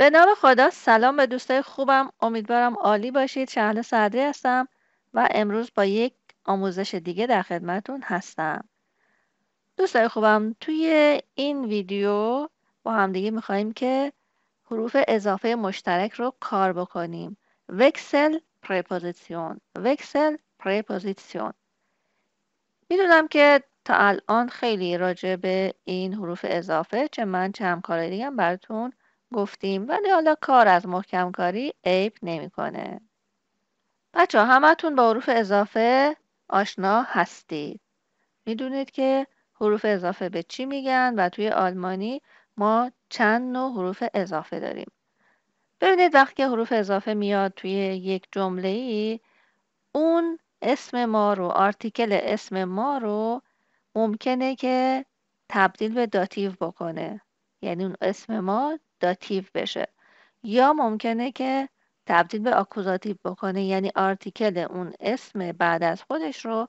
به نام خدا سلام به دوستای خوبم امیدوارم عالی باشید چهل صدری هستم و امروز با یک آموزش دیگه در خدمتون هستم دوستای خوبم توی این ویدیو با همدیگه میخواییم که حروف اضافه مشترک رو کار بکنیم وکسل پریپوزیسیون وکسل پریپوزیسیون میدونم که تا الان خیلی راجع به این حروف اضافه چه من چه همکارای دیگم براتون گفتیم ولی حالا کار از محکم کاری عیب نمیکنه. بچه همتون با حروف اضافه آشنا هستید. میدونید که حروف اضافه به چی میگن و توی آلمانی ما چند نوع حروف اضافه داریم. ببینید وقتی که حروف اضافه میاد توی یک جمله ای اون اسم ما رو آرتیکل اسم ما رو ممکنه که تبدیل به داتیو بکنه یعنی اون اسم ما داتیو بشه یا ممکنه که تبدیل به آکوزاتیو بکنه یعنی آرتیکل اون اسم بعد از خودش رو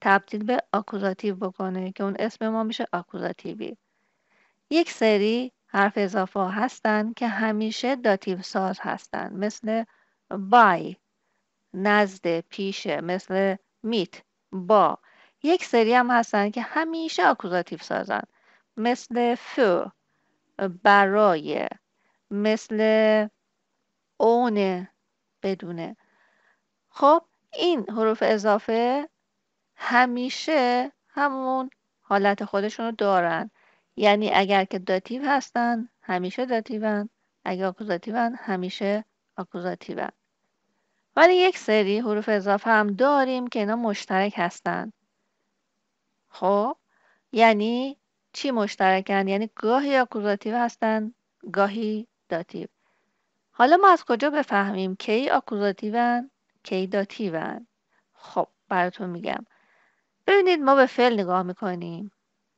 تبدیل به آکوزاتیو بکنه که اون اسم ما میشه آکوزاتیوی یک سری حرف اضافه هستن که همیشه داتیو ساز هستن مثل بای نزد پیشه مثل میت با یک سری هم هستن که همیشه آکوزاتیو سازن مثل فو برای مثل اون بدونه خب این حروف اضافه همیشه همون حالت خودشون رو دارن یعنی اگر که داتیو هستن همیشه داتیون اگر آکوزاتیون همیشه آکوزاتیون ولی یک سری حروف اضافه هم داریم که اینا مشترک هستن خب یعنی چی مشترکند یعنی گاهی آکوزاتیو هستن، گاهی داتیو حالا ما از کجا بفهمیم کی آکوزاتیون کی داتیون خب براتون میگم ببینید ما به فعل نگاه میکنیم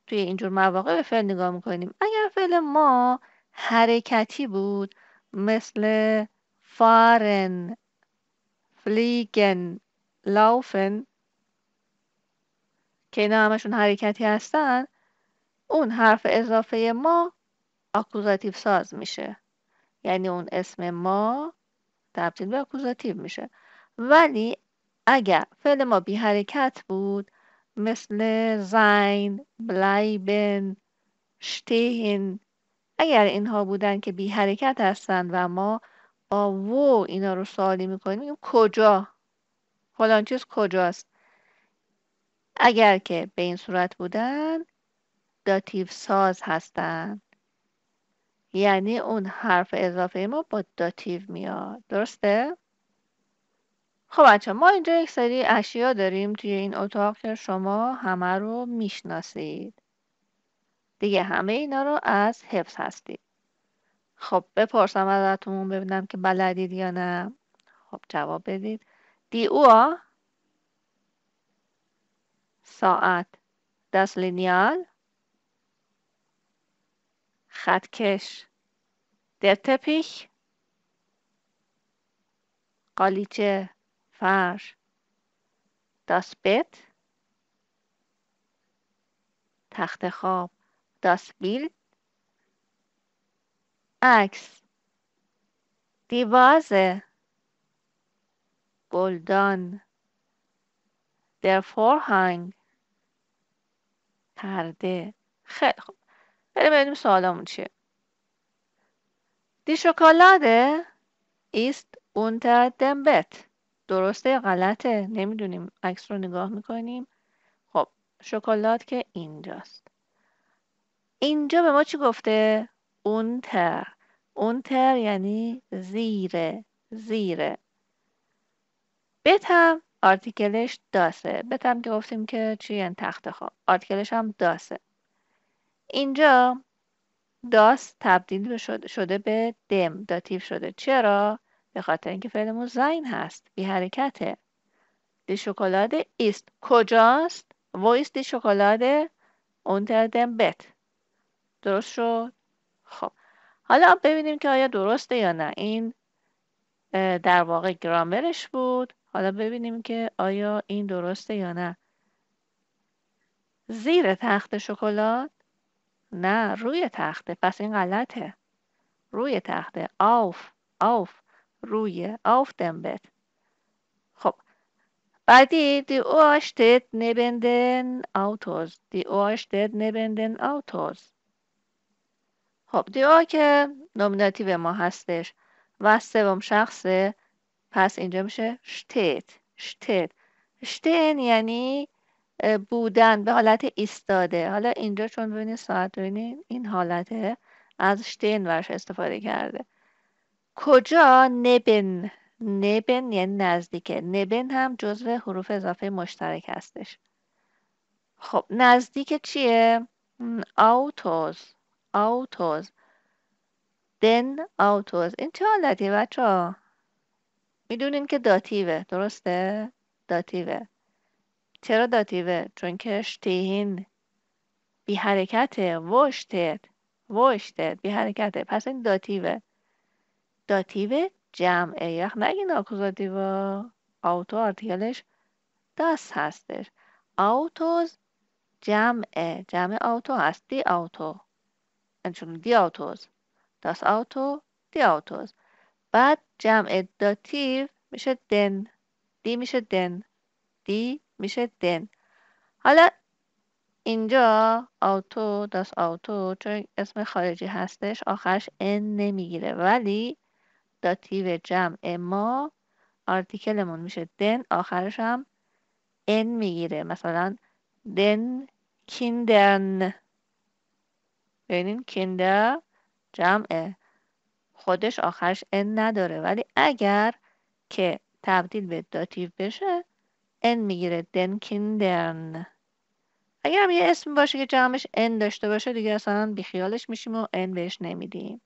توی اینجور مواقع به فعل نگاه میکنیم اگر فعل ما حرکتی بود مثل فارن فلیگن لاوفن که اینا همشون حرکتی هستن اون حرف اضافه ما آکوزاتیو ساز میشه یعنی اون اسم ما تبدیل به آکوزاتیو میشه ولی اگر فعل ما بی حرکت بود مثل زین، بلایبن، شتهن اگر اینها بودن که بی حرکت هستند و ما با و اینا رو سوالی میکنیم کجا فلان چیز کجاست اگر که به این صورت بودن داتیو ساز هستن یعنی اون حرف اضافه ما با داتیو میاد درسته؟ خب بچه ما اینجا یک سری اشیا داریم توی این اتاق که شما همه رو میشناسید دیگه همه اینا رو از حفظ هستید خب بپرسم ازتون ببینم که بلدید یا نه خب جواب بدید دی او ساعت دست لینیال خطکش در تپیخ. قالیچه فرش داس بت تخت خواب داس بیل عکس دیوازه گلدان در فرهنگ پرده خیلی خوب بریم ببینیم سوالمون چیه دی شکلاده ایست اونتر دمبت درسته یا غلطه نمیدونیم عکس رو نگاه میکنیم خب شکلات که اینجاست اینجا به ما چی گفته اونتر اونتر یعنی زیره زیره بتم آرتیکلش داسه بتم که گفتیم که چی یعنی تخت خواب آرتیکلش هم داسه اینجا داس تبدیل شده به دم داتیو شده چرا؟ به خاطر اینکه فعلمون زین هست بی حرکته دی شکلات ایست کجاست؟ ایست دی شکلات اونتر دم بت درست شد؟ خب حالا ببینیم که آیا درسته یا نه این در واقع گرامرش بود حالا ببینیم که آیا این درسته یا نه زیر تخت شکلات نه روی تخته پس این غلطه روی تخته آف آف روی آف دنبت خب بعدی دی اشتت نبندن آوتوز دی اشتت نبندن آوتوز خب دی او که نومیناتیو ما هستش و سوم شخصه پس اینجا میشه شتت شتت شتن یعنی بودن به حالت ایستاده حالا اینجا چون ببینید ساعت ببینید این حالته از شتین ورش استفاده کرده کجا نبن نبن یعنی نزدیکه نبن هم جزو حروف اضافه مشترک هستش خب نزدیک چیه آوتوز آوتوز دن آوتوز این چه حالتیه بچه ها میدونین که داتیوه درسته داتیوه چرا داتیوه؟ چون که شتیهین بی حرکته وشتت وشتت بی حرکته پس این داتیوه داتیوه جمعه یخ نگین آکوزاتیو آوتو آرتیکلش داس هستش آوتوز جمعه جمع آوتو هست دی آوتو انچون دی آوتوز داس آوتو دی آوتوز بعد جمع داتیو میشه دن دی میشه دن دی میشه دن حالا اینجا آوتو داس آوتو چون اسم خارجی هستش آخرش ان نمیگیره ولی داتیو جمع ما آرتیکلمون میشه دن آخرش هم ان میگیره مثلا دن کیندرن ببینین کیندر جمعه خودش آخرش ان نداره ولی اگر که تبدیل به داتیو بشه ان میگیره دن کیندرن اگر هم یه اسم باشه که جمعش ان داشته باشه دیگه اصلا بیخیالش میشیم و ان بهش نمیدیم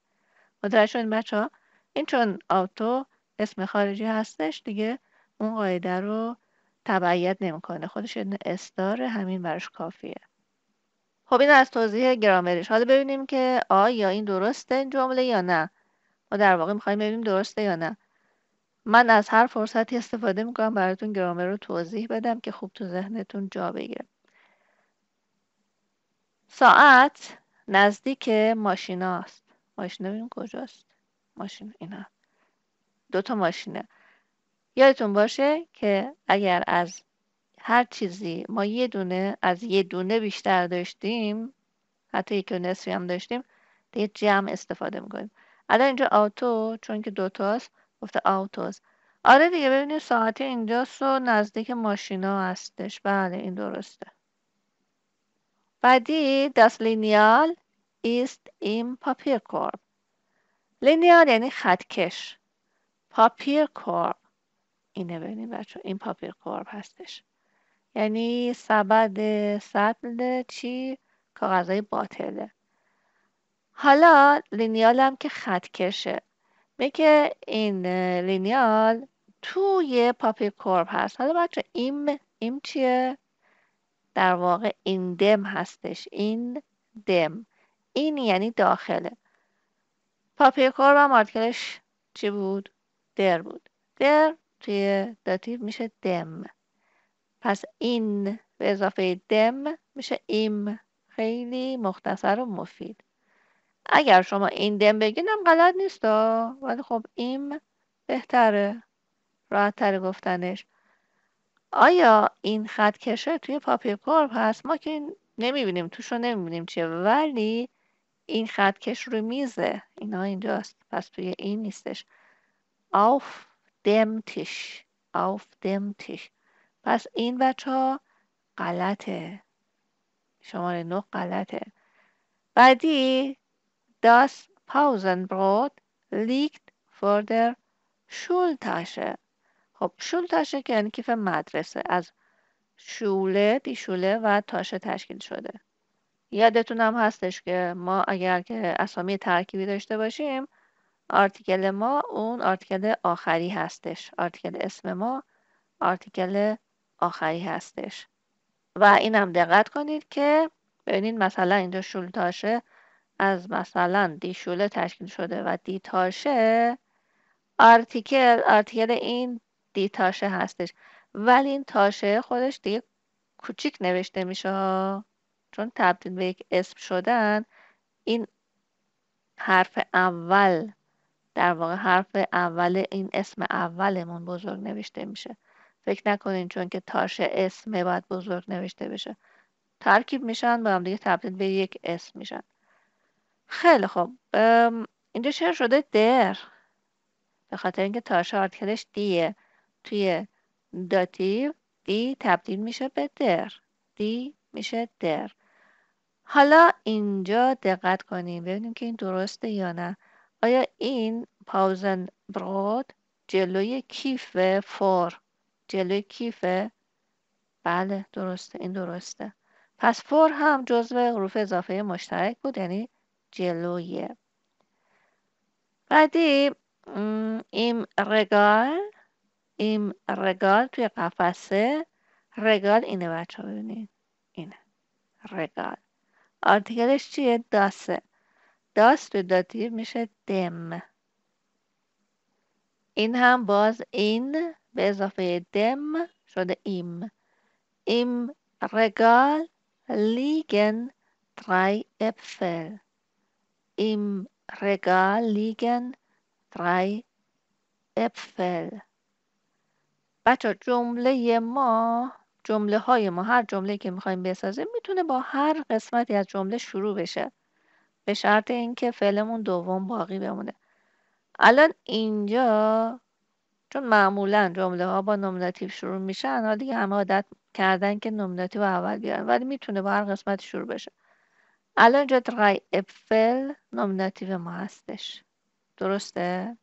متوجه بچه ها این چون آتو اسم خارجی هستش دیگه اون قاعده رو تبعیت نمیکنه خودش این داره همین براش کافیه خب این از توضیح گرامرش حالا ببینیم که آیا این درسته این جمله یا نه ما در واقع میخوایم ببینیم درسته یا نه من از هر فرصتی استفاده میکنم براتون گرامر رو توضیح بدم که خوب تو ذهنتون جا بگیره ساعت نزدیک ماشیناست ماشینه ببینیم کجاست ماشین اینا دو تا ماشینه یادتون باشه که اگر از هر چیزی ما یه دونه از یه دونه بیشتر داشتیم حتی یک و نصفی هم داشتیم دیگه جمع استفاده میکنیم الان اینجا آتو چون که دوتاست گفته آوتوز آره دیگه ببینید ساعتی اینجا سو نزدیک ماشینا هستش بله این درسته بعدی دست لینیال ایست این پاپیر کورب لینیال یعنی خطکش پاپیر کورب اینه ببینید بچه این پاپیر کورب هستش یعنی سبد سبل چی کاغذهای باطله حالا لینیال هم که خط که این لینیال توی پاپی کورب هست حالا بچه ایم ایم چیه؟ در واقع این دم هستش این دم این یعنی داخله پاپی کورب هم آرتکلش چی بود؟ در بود در توی داتیو میشه دم پس این به اضافه دم میشه ایم خیلی مختصر و مفید اگر شما این دم بگین هم غلط نیست ولی خب این بهتره راحت تر گفتنش آیا این خط کشه توی پاپی کورب هست ما که نمیبینیم توش رو نمیبینیم چیه ولی این خط کش رو میزه اینا اینجاست پس توی این نیستش آف دم تیش آف دم تیش پس این بچه ها غلطه شماره نه غلطه بعدی Das Pausenbrot liegt vor der Schultasche. خب شولتاشه یعنی کیف مدرسه از شوله شوله و تاشه تشکیل شده یادتون هم هستش که ما اگر که اسامی ترکیبی داشته باشیم آرتیکل ما اون آرتیکل آخری هستش آرتیکل اسم ما آرتیکل آخری هستش و اینم دقت کنید که ببینید مثلا اینجا شولتاشه از مثلا دیشوله تشکیل شده و دیتاشه آرتیکل آرتیکل این دیتاشه هستش ولی این تاشه خودش دیگه کوچیک نوشته میشه چون تبدیل به یک اسم شدن این حرف اول در واقع حرف اول این اسم اولمون بزرگ نوشته میشه فکر نکنین چون که تاشه اسمه باید بزرگ نوشته بشه ترکیب میشن با هم دیگه تبدیل به یک اسم میشن خیلی خوب اینجا چرا شده در به خاطر اینکه تاش آرتیکلش دیه توی داتیو دی تبدیل میشه به در دی میشه در حالا اینجا دقت کنیم ببینیم که این درسته یا نه آیا این پاوزن برود جلوی کیف فور جلوی کیفه بله درسته این درسته پس فور هم جزو حروف اضافه مشترک بود یعنی جلویه بعدی ایم رگال ایم رگال توی قفسه رگال اینه بچه ها ببینید اینه رگال آرتیکلش چیه داسه داس توی داتیو میشه دم این هم باز این به اضافه دم شده ایم ایم رگال لیگن ترای اپفل Im Regal liegen drei äpfel بچه جمله ما جمله های ما هر جمله که میخوایم بسازیم میتونه با هر قسمتی از جمله شروع بشه به شرط اینکه فعلمون دوم باقی بمونه الان اینجا چون معمولا جمله ها با نومیناتیو شروع میشن حالا دیگه همه عادت کردن که نومیناتیو اول بیارن ولی میتونه با هر قسمتی شروع بشه الان اینجا رای اپفل نومیناتیو ما هستش درسته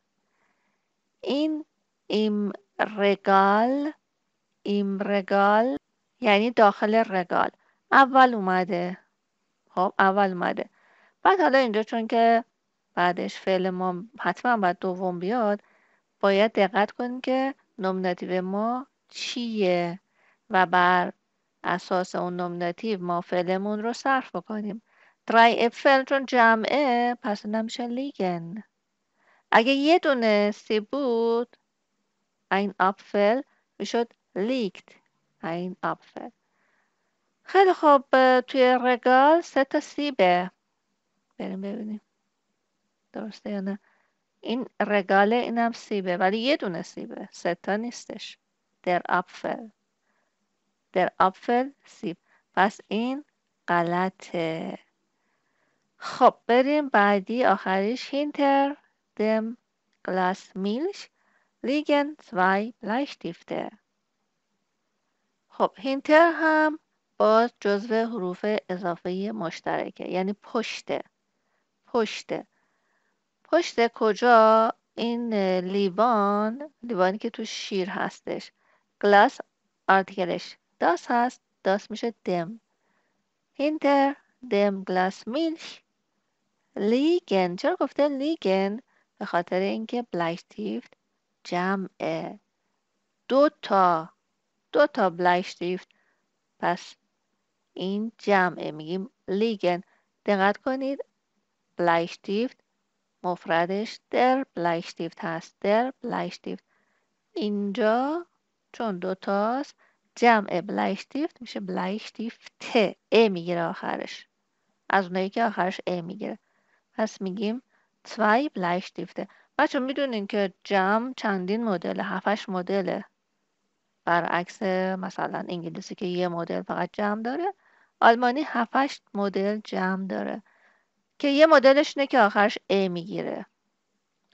این ایم رگال ایم رگال یعنی داخل رگال اول اومده خب اول اومده بعد حالا اینجا چون که بعدش فعل ما حتما باید دوم بیاد باید دقت کنیم که نومیناتیو ما چیه و بر اساس اون نومیناتیو ما فعلمون رو صرف بکنیم 3 اپفل چون جمعه پس نمیشه لیگن اگه یه دونه سی بود این اپفل میشد لیگت این اپفل خیلی خوب توی رگال سه تا سیبه بریم ببینیم درسته یا نه این رگاله اینم سیبه ولی یه دونه سیبه سه تا نیستش در اپفل در اپفل سیب پس این غلطه خب بریم بعدی آخریش هینتر دم گلاس میلش لیگن زوی لشتیفته. خب هینتر هم باز جزو حروف اضافه مشترکه یعنی پشته پشته پشت کجا این لیوان لیوانی که تو شیر هستش گلاس آرتیکلش داس هست داس میشه دم هینتر دم گلاس میلش لیگن چرا گفته لیگن به خاطر اینکه بلایشتیفت جمعه دو تا دو تا بلایشتیفت پس این جمعه میگیم لیگن دقت کنید بلایشتیفت مفردش در بلایشتیفت هست در بلایشتیفت اینجا چون دو تاست جمع بلایشتیفت میشه بلایشتیفت ا میگیره آخرش از اونایی که آخرش ا میگیره پس میگیم zwei Bleistifte بچه میدونین که جمع چندین مدل هفتش مدله برعکس مثلا انگلیسی که یه مدل فقط جمع داره آلمانی هفتش مدل جمع داره که یه مدلش نه که آخرش A میگیره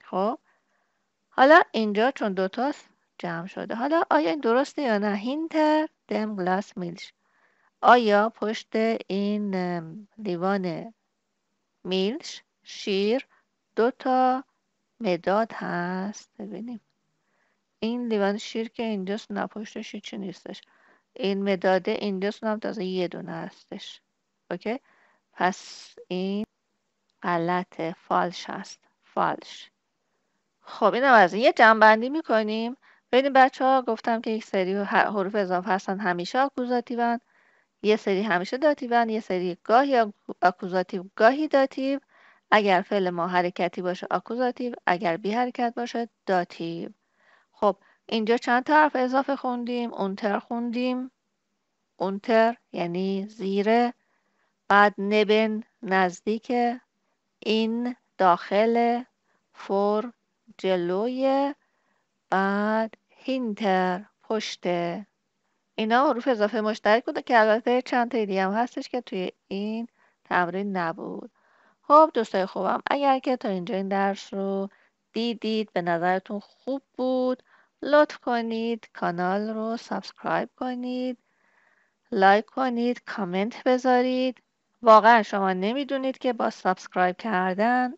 خب حالا اینجا چون تاست جمع شده حالا آیا این درسته یا نه هینتر دم گلاس میلش آیا پشت این لیوان میلش شیر دو تا مداد هست ببینیم این لیوان شیر که اینجاست نه پشتش چی نیستش این مداده اینجاست هم تازه یه دونه هستش اوکی پس این غلط فالش هست فالش خب اینم از این یه جنبندی میکنیم ببینیم بچه ها گفتم که یک سری حروف اضافه هستن همیشه آکوزاتیون یه سری همیشه داتیون یه سری گاهی آکوزاتیو گاهی داتیو اگر فعل ما حرکتی باشه آکوزاتیو اگر بی حرکت باشه داتیو خب اینجا چند تا حرف اضافه خوندیم اونتر خوندیم اونتر یعنی زیر. بعد نبن نزدیک این داخل فور جلوی بعد هینتر پشت اینا حروف اضافه مشترک بوده که البته چند تا هم هستش که توی این تمرین نبود خب دوستای خوبم اگر که تا اینجا این درس رو دیدید به نظرتون خوب بود لطف کنید کانال رو سابسکرایب کنید لایک کنید کامنت بذارید واقعا شما نمیدونید که با سابسکرایب کردن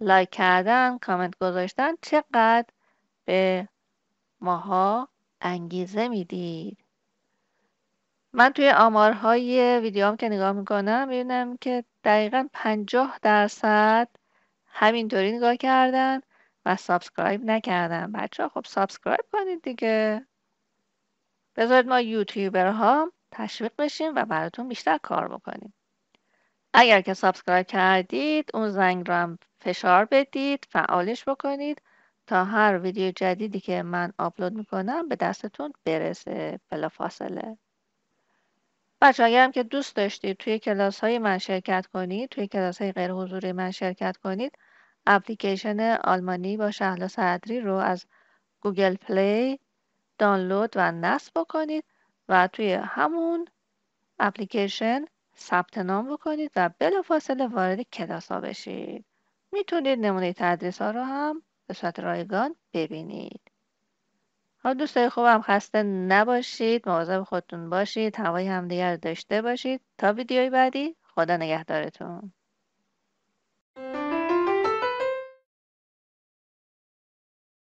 لایک کردن کامنت گذاشتن چقدر به ماها انگیزه میدید من توی آمارهای ویدیوام که نگاه میکنم میبینم که دقیقا پنجاه درصد همینطوری نگاه کردن و سابسکرایب نکردن بچه خب سابسکرایب کنید دیگه بذارید ما یوتیوبرها تشویق بشیم و براتون بیشتر کار بکنیم اگر که سابسکرایب کردید اون زنگ رو هم فشار بدید فعالش بکنید تا هر ویدیو جدیدی که من آپلود میکنم به دستتون برسه فاصله. بچه هم که دوست داشتید توی کلاس های من شرکت کنید توی کلاس های غیر حضوری من شرکت کنید اپلیکیشن آلمانی با شهلا صدری رو از گوگل پلی دانلود و نصب بکنید و توی همون اپلیکیشن ثبت نام بکنید و بلافاصله وارد کلاس ها بشید میتونید نمونه تدریس ها رو هم به صورت رایگان ببینید حالا دوستای خوبم خسته نباشید مواظب خودتون باشید هوای همدیگر دیگر داشته باشید تا ویدیوی بعدی خدا نگهدارتون